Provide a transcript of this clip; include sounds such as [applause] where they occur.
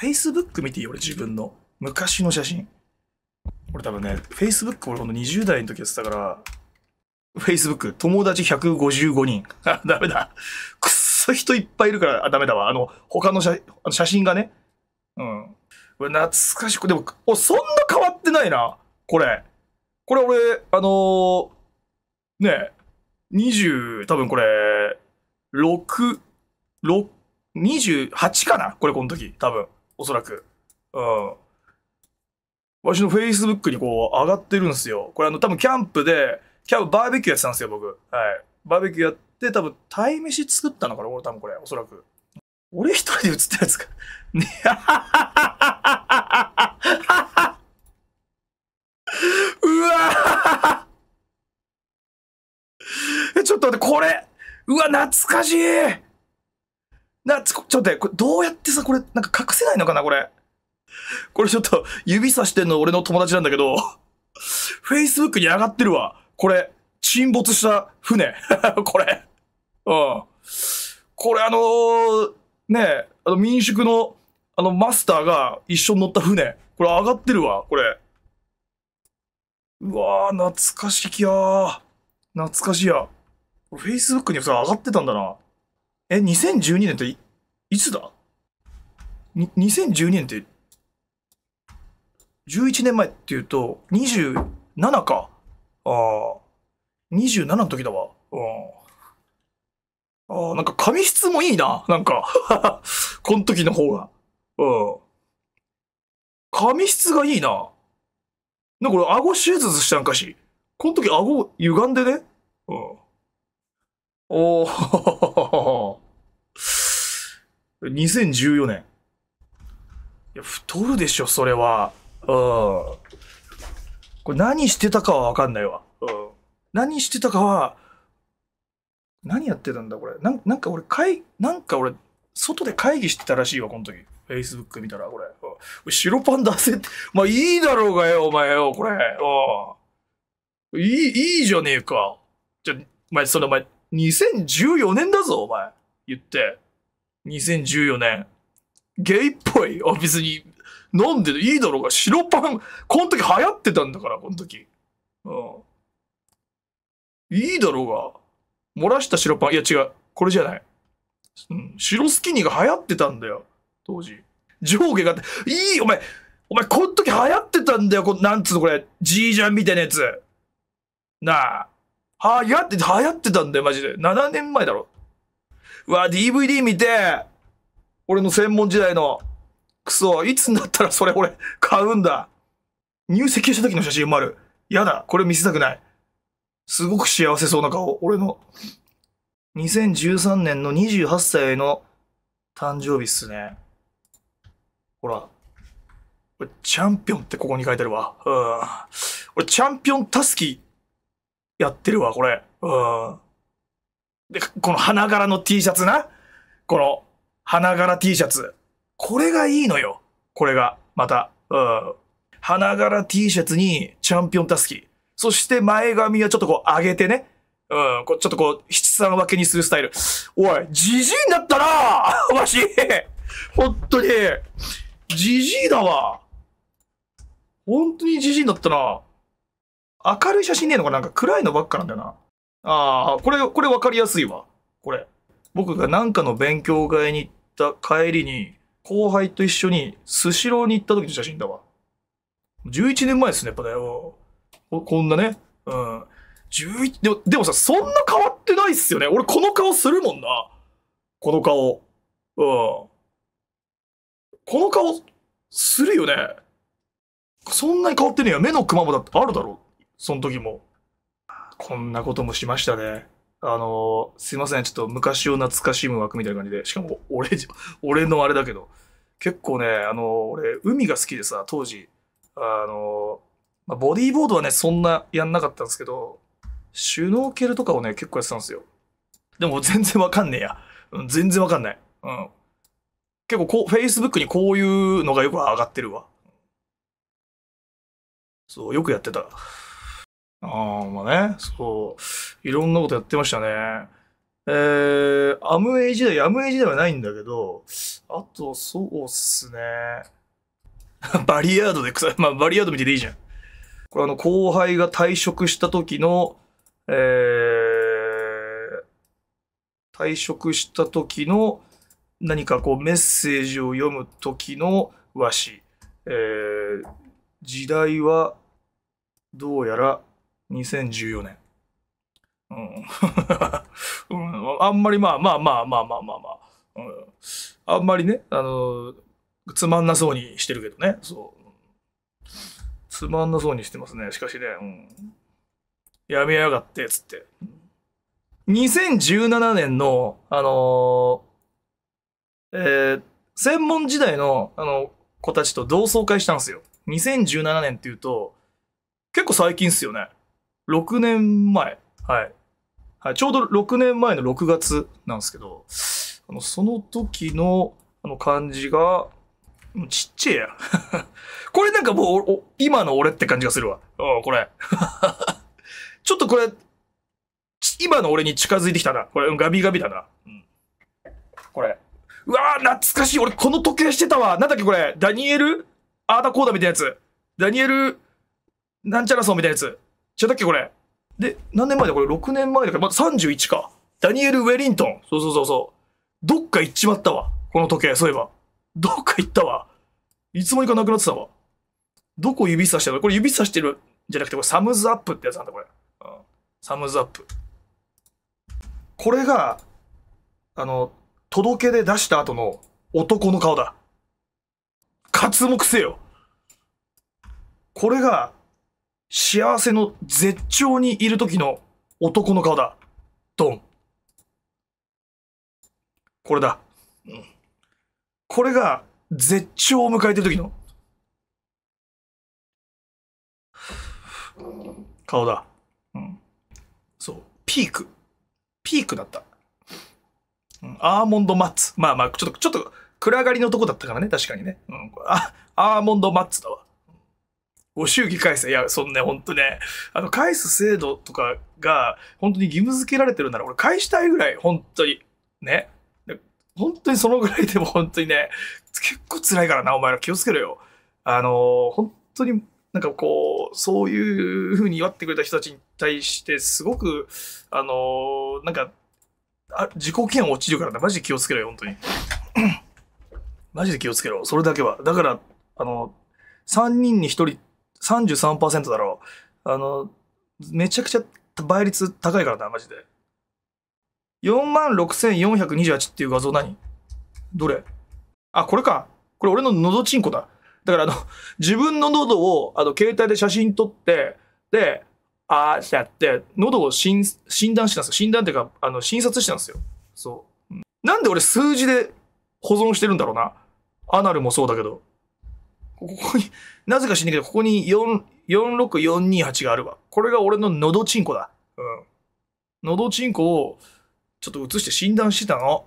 Facebook 見ていい俺自分の。昔の写真。俺多分ね、Facebook 俺この20代の時やってたから、Facebook 友達155人。あ、[laughs] ダメだ。くっそ人いっぱいいるから、あ、ダメだわ。あの、他の写写真がね。うん。懐かしく、でも、お、そんな変わってないな。これ。これ俺、あのー、ねえ、20、多分これ、6、6、28かなこれこの時、多分。おそらく。うん。私のフェイスブックにこう上がってるんですよ。これあの多分キャンプで、キャンプバーベキューやってたんですよ、僕。はい。バーベキューやって、多分鯛めし作ったのかな、俺多分これ、おそらく。俺一人で映ったやつか。ね [laughs] うわ [laughs] え、ちょっと待って、これうわ、懐かしいな、ちょっと待って、これどうやってさ、これ、なんか隠せないのかな、これ。これちょっと、指さしてんの俺の友達なんだけど、Facebook に上がってるわ。これ、沈没した船。[laughs] これ。うん。これあのー、ねあの民宿の、あのマスターが一緒に乗った船。これ上がってるわ、これ。うわー、懐かしきやー。懐かしいや。Facebook にさ、上がってたんだな。え、2012年っていいつだ ?2012 年って11年前っていうと27か。ああ、27の時だわ。うん。ああ、なんか紙質もいいな。なんか [laughs] この時の方が。うん。紙質がいいな。なんか俺、顎手術したんかし。この時顎歪んでね。うん。おー2014年。いや、太るでしょ、それは。うん。これ何してたかはわかんないわ。うん。何してたかは、何やってたんだ、これ。なんなんか俺、会、なんか俺、外で会議してたらしいわ、この時。Facebook 見たら、これ。うん、白パン出せって。まあ、いいだろうがよ、お前よ、これ。うん。いい、いいじゃねえか。じゃ、お前、その、お前、2014年だぞ、お前。言って。2014年。ゲイっぽいあ、別に、飲んでいいだろうが、白パン、この時流行ってたんだから、この時。うん。いいだろうが。漏らした白パン。いや、違う。これじゃない。うん。白スキニーが流行ってたんだよ。当時。上下が、いいお前お前、この時流行ってたんだよ、こなんつうのこれ、じいちゃんみたいなやつ。なあ。流行って、流行ってたんだよ、マジで。7年前だろ。うわ、DVD 見て、俺の専門時代の、クソ、いつになったらそれ俺、買うんだ。入籍した時の写真もある。やだ、これ見せたくない。すごく幸せそうな顔、俺の。2013年の28歳の誕生日っすね。ほら。俺、チャンピオンってここに書いてるわ。うん。俺、チャンピオンタスキやってるわ、これ。うん。で、この花柄の T シャツな。この花柄 T シャツ。これがいいのよ。これが、また。うん。花柄 T シャツにチャンピオンタスキ。そして前髪はちょっとこう上げてね。うん、こちょっとこう、七三分けにするスタイル。おい、じじいになったな [laughs] わし本当にじじいだわ本当にじじいになったな明るい写真ねえのかなんか暗いのばっかなんだよな。ああ、これ、これ分かりやすいわ。これ。僕が何かの勉強会に行った帰りに、後輩と一緒にスシローに行った時の写真だわ。11年前ですね、やっぱね。ここんなね。うん。11でも、でもさ、そんな変わってないっすよね。俺この顔するもんな。この顔。うん。この顔、するよね。そんなに変わってねえよ。目のクマもだってあるだろ。その時も。こんなこともしましたね。あの、すいません。ちょっと昔を懐かしむ枠みたいな感じで。しかも、俺、俺のあれだけど。結構ね、あの、俺、海が好きでさ、当時。あの、まあ、ボディーボードはね、そんなやんなかったんですけど、シュノーケルとかをね、結構やってたんですよ。でも全然わかんねえや。うん、全然わかんない。うん。結構こう、Facebook にこういうのがよく上がってるわ。そう、よくやってた。ああ、まあね、そう。いろんなことやってましたね。えー、アムウェイ時代、アムウェイ時代はないんだけど、あと、そうっすね。[laughs] バリアードでまあ、バリアード見てていいじゃん。これあの、後輩が退職した時の、えー、退職した時の、何かこうメッセージを読む時の和紙。えー、時代は、どうやら2014年。うん、[laughs] うん、あんまりまあまあまあまあまあまあまあ、うん、あんまりね、あのー、つまんなそうにしてるけどね、そう。つまんなそうにしてますね、しかしね、うん。やめやがって、つって。2017年の、あのー、えー、専門時代の、あの、子たちと同窓会したんですよ。2017年っていうと、結構最近っすよね。6年前、はい。はい、ちょうど6年前の6月なんですけど、あのその時のあの感じが、ちっちゃいや。[laughs] これなんかもう今の俺って感じがするわ。うん、これ。[laughs] ちょっとこれ、今の俺に近づいてきたな。これ、ガビガビだな。うん、これ。うわー、懐かしい。俺、この時計してたわ。なんだっけ、これ。ダニエルアーダコーダみたいなやつ。ダニエル、なんちゃらそうみたいなやつ。じゃだっけこれ。で、何年前だこれ ?6 年前だから、まだ31か。ダニエル・ウェリントン。そうそうそうそう。どっか行っちまったわ。この時計、そういえば。どっか行ったわ。いつもにかなくなってたわ。どこ指さしてるのこれ指さしてるじゃなくて、これサムズアップってやつなんだ、これ。うん、サムズアップ。これが、あの、届けで出した後の男の顔だ。活目せよ。これが、幸せの絶頂にいる時の男の顔だ。ドン。これだ。これが絶頂を迎えてる時の顔だ。うん。そう。ピーク。ピークだった。うん、アーモンドマッツ。まあまあ、ちょっと、ちょっと、暗がりのとこだったからね、確かにね。うん、あ、アーモンドマッツだわ。ご祝儀返せ。いや、そんね、ほんとね、あの、返す制度とかが、本当に義務付けられてるなら、俺返したいぐらい、本当に。ね。本当にそのぐらいでも本当にね、結構辛いからな、お前ら気をつけろよ。あの、本当になんかこう、そういうふうに祝ってくれた人たちに対して、すごく、あの、なんか、あ自己嫌悪落ちるからな、マジで気をつけろよ、本当に。マジで気をつけろ。それだけは。だから、あの、3人に1人33%だろう。あの、めちゃくちゃ倍率高いからな、マジで。46,428っていう画像何どれあ、これか。これ俺の喉チンコだ。だからあの、[laughs] 自分の喉を、あの、携帯で写真撮って、で、あーってやって、喉を診断したんですよ。診断っていうか、あの、診察したんですよ。そう。なんで俺数字で保存してるんだろうな。アナルもそうだけど。ここに、[laughs] なぜか知んないけど、ここに4、46428があるわ。これが俺の喉チンコだ。うん。喉チンコを、ちょっと映して診断してたの。